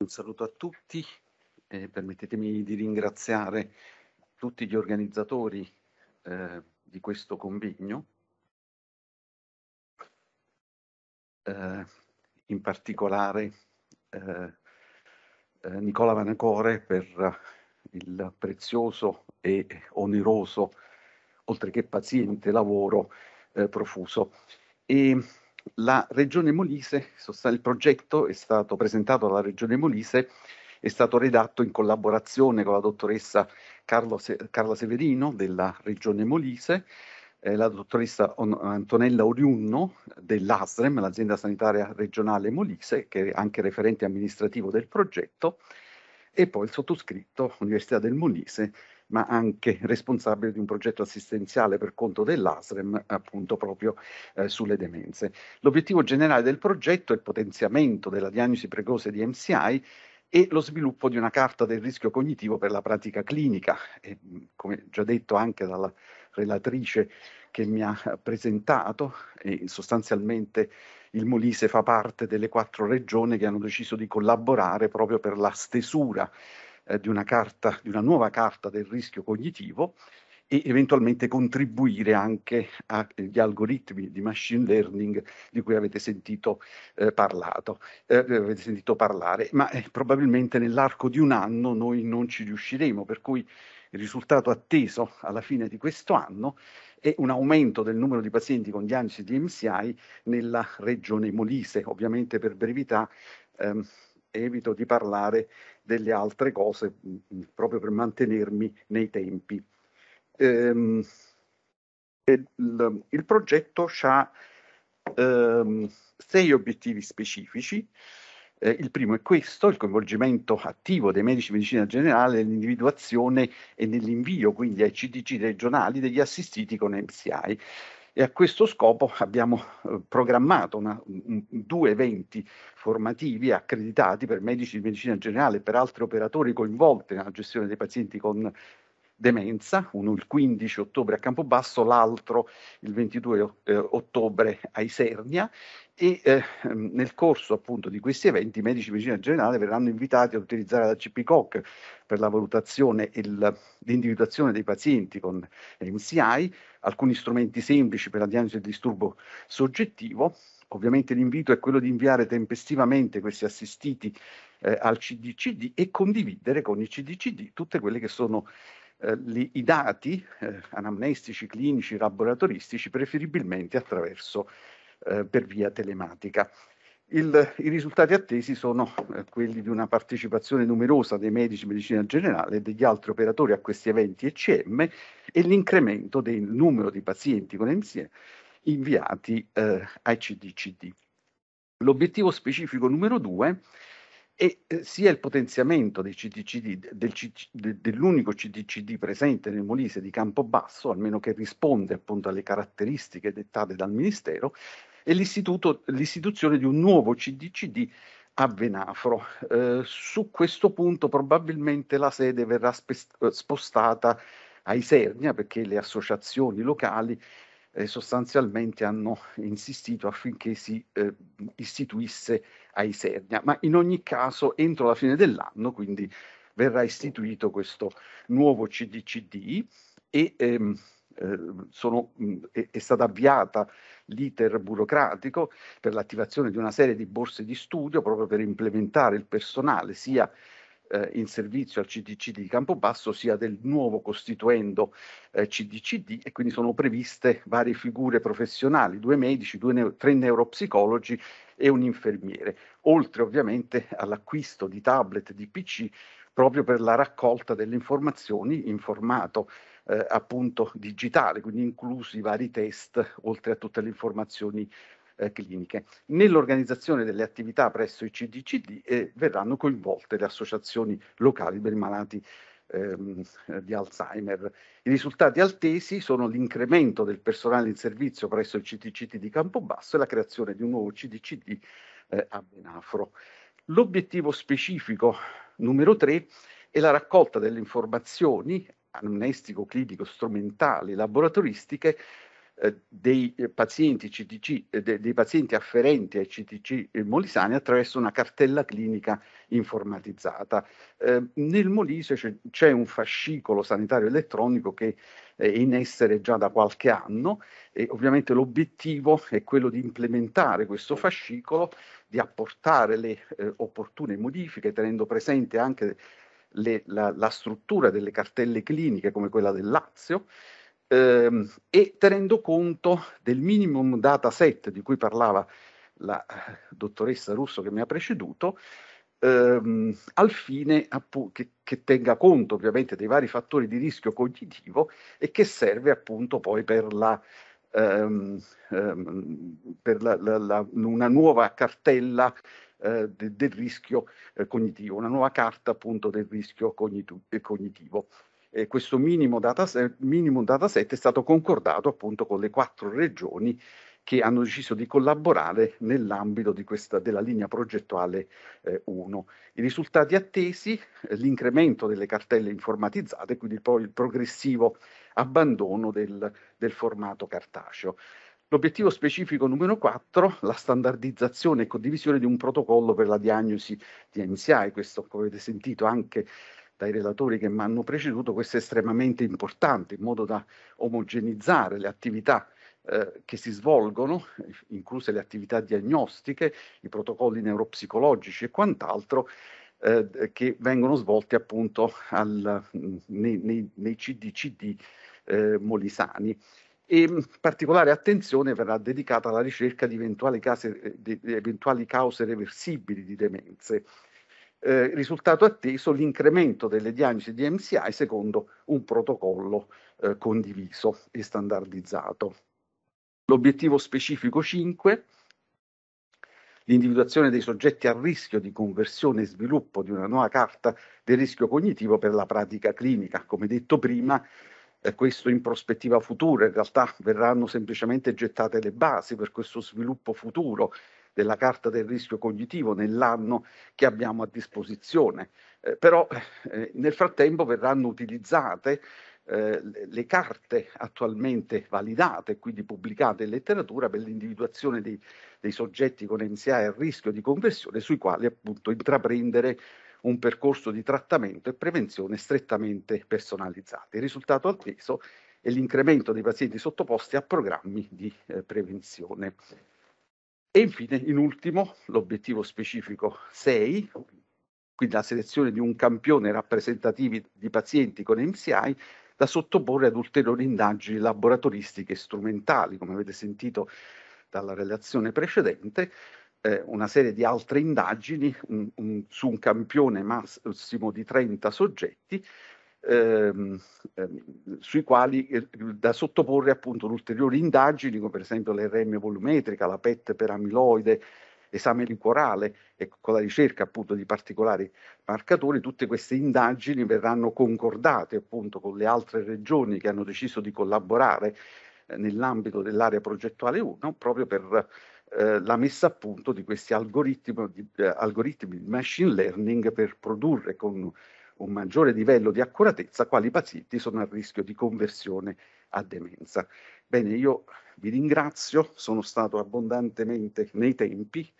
Un saluto a tutti e permettetemi di ringraziare tutti gli organizzatori eh, di questo convegno, eh, in particolare eh, eh Nicola Vanacore per il prezioso e oneroso, oltre che paziente, lavoro eh, profuso. E la Regione Molise, il progetto è stato presentato dalla Regione Molise, è stato redatto in collaborazione con la dottoressa Se- Carla Severino della Regione Molise, eh, la dottoressa On- Antonella Oriunno dell'ASREM, l'azienda sanitaria regionale Molise, che è anche referente amministrativo del progetto, e poi il sottoscritto Università del Molise ma anche responsabile di un progetto assistenziale per conto dell'ASREM, appunto proprio eh, sulle demenze. L'obiettivo generale del progetto è il potenziamento della diagnosi precoce di MCI e lo sviluppo di una carta del rischio cognitivo per la pratica clinica. E, come già detto anche dalla relatrice che mi ha presentato, eh, sostanzialmente il Molise fa parte delle quattro regioni che hanno deciso di collaborare proprio per la stesura eh, di, una carta, di una nuova carta del rischio cognitivo e eventualmente contribuire anche agli algoritmi di machine learning di cui avete sentito, eh, parlato, eh, avete sentito parlare, ma eh, probabilmente nell'arco di un anno noi non ci riusciremo, per cui il risultato atteso alla fine di questo anno è un aumento del numero di pazienti con diagnosi di MCI nella regione Molise, ovviamente per brevità ehm, evito di parlare delle altre cose mh, mm, mm, proprio per mantenermi nei tempi. Ehm, il, il, progetto ha ehm, sei obiettivi specifici. Eh, il primo è questo, il coinvolgimento attivo dei medici di medicina generale nell'individuazione e nell'invio quindi ai CDC regionali degli assistiti con MCI e a questo scopo abbiamo eh, programmato una, un, due eventi formativi accreditati per medici di medicina generale e per altri operatori coinvolti nella gestione dei pazienti con Demenza, uno il 15 ottobre a Campobasso, l'altro il 22 eh, ottobre a Isernia e eh, ehm, nel corso appunto di questi eventi i medici di medicina generale verranno invitati ad utilizzare la CPCOC per la valutazione e l'individuazione dei pazienti con MCI, alcuni strumenti semplici per la diagnosi del disturbo soggettivo. Ovviamente l'invito è quello di inviare tempestivamente questi assistiti eh, al CDCD e condividere con i CDCD tutte quelle che sono eh, li, i dati eh, anamnestici, clinici, laboratoristici, preferibilmente attraverso eh, per via telematica. Il, I risultati attesi sono eh, quelli di una partecipazione numerosa dei medici di medicina generale e degli altri operatori a questi eventi ECM e l'incremento del numero di pazienti con MCE inviati eh, ai CDCD. L'obiettivo specifico numero due è e eh, sia il potenziamento CTCD, del, del, dell'unico CTCD presente nel Molise di Campobasso, almeno che risponde appunto alle caratteristiche dettate dal Ministero, e l'istituzione di un nuovo CDCD a Venafro. Eh, su questo punto probabilmente la sede verrà spostata a Isernia perché le associazioni locali eh, sostanzialmente hanno insistito affinché si eh, istituisse a Isernia, ma in ogni caso entro la fine dell'anno, quindi verrà istituito questo nuovo CDCD e ehm, eh, sono, è, stata avviata l'iter burocratico per l'attivazione di una serie di borse di studio proprio per implementare il personale sia eh, in servizio al CDC di Campobasso sia del nuovo costituendo eh, CDCD e quindi sono previste varie figure professionali, due medici, due ne- tre neuropsicologi e un infermiere, oltre ovviamente all'acquisto di tablet di PC proprio per la raccolta delle informazioni in formato eh, appunto digitale, quindi inclusi i vari test, oltre a tutte le informazioni eh, cliniche. Nell'organizzazione delle attività presso i CDCD eh, verranno coinvolte le associazioni locali per i malati ehm, di Alzheimer. I risultati altesi sono l'incremento del personale in servizio presso il CTCT di Campobasso e la creazione di un nuovo CDCD eh, a Benafro. L'obiettivo specifico numero 3 è la raccolta delle informazioni amnestico, clinico, strumentali, laboratoristiche eh, dei eh, pazienti, CTC, eh, dei pazienti afferenti ai CTC molisani attraverso una cartella clinica informatizzata. Eh, nel Molise c'è, c'è un fascicolo sanitario elettronico che è in essere già da qualche anno e ovviamente l'obiettivo è quello di implementare questo fascicolo, di apportare le eh, opportune modifiche tenendo presente anche le, la, la struttura delle cartelle cliniche come quella del Lazio ehm, e tenendo conto del minimum dataset di cui parlava la eh, dottoressa Russo che mi ha preceduto, ehm, al fine appu- che, che, tenga conto ovviamente dei vari fattori di rischio cognitivo e che serve appunto poi per, la, ehm, ehm per la, la, una nuova cartella eh, de, del rischio eh, cognitivo, una nuova carta appunto del rischio cognito- cognitivo eh, questo minimo dataset, minimum dataset è stato concordato appunto con le quattro regioni che hanno deciso di collaborare nell'ambito di questa, della linea progettuale 1. Eh, I risultati attesi, eh, l'incremento delle cartelle informatizzate, quindi poi il progressivo abbandono del, del formato cartaceo. L'obiettivo specifico numero 4, la standardizzazione e condivisione di un protocollo per la diagnosi di MCI, questo come avete sentito anche dai relatori che mi hanno preceduto, questo è estremamente importante in modo da omogenizzare le attività eh, che si svolgono, incluse le attività diagnostiche, i protocolli neuropsicologici e quant'altro, eh, che vengono svolti appunto al, nei, nei, nei CDCD eh, molisani e particolare attenzione verrà dedicata alla ricerca di eventuali cause, eh, di eventuali cause reversibili di demenze eh, risultato atteso l'incremento delle diagnosi di MCI secondo un protocollo eh, condiviso e standardizzato. L'obiettivo specifico 5 l'individuazione dei soggetti a rischio di conversione e sviluppo di una nuova carta del rischio cognitivo per la pratica clinica. Come detto prima, eh, questo in prospettiva futura, in realtà verranno semplicemente gettate le basi per questo sviluppo futuro della carta del rischio cognitivo nell'anno che abbiamo a disposizione. Eh, però eh, nel frattempo verranno utilizzate eh, le carte attualmente validate, quindi pubblicate in letteratura, per l'individuazione dei, dei soggetti con NCA e rischio di conversione, sui quali appunto intraprendere un percorso di trattamento e prevenzione strettamente personalizzati. Il risultato atteso è l'incremento dei pazienti sottoposti a programmi di eh, prevenzione. E infine, in ultimo, l'obiettivo specifico 6, quindi la selezione di un campione rappresentativo di pazienti con MCI da sottoporre ad ulteriori indagini laboratoristiche e strumentali, come avete sentito dalla relazione precedente, eh, una serie di altre indagini un, un, su un campione massimo di 30 soggetti Ehm, ehm, sui quali eh, da sottoporre appunto ulteriori indagini come per esempio l'RM volumetrica, la PET per amiloide, esame liquorale e con la ricerca appunto di particolari marcatori, tutte queste indagini verranno concordate appunto con le altre regioni che hanno deciso di collaborare eh, nell'ambito dell'area progettuale 1 proprio per eh, la messa a punto di questi algoritmi di, eh, algoritmi di machine learning per produrre con un maggiore livello di accuratezza quali pazienti sono a rischio di conversione a demenza. Bene, io vi ringrazio, sono stato abbondantemente nei tempi,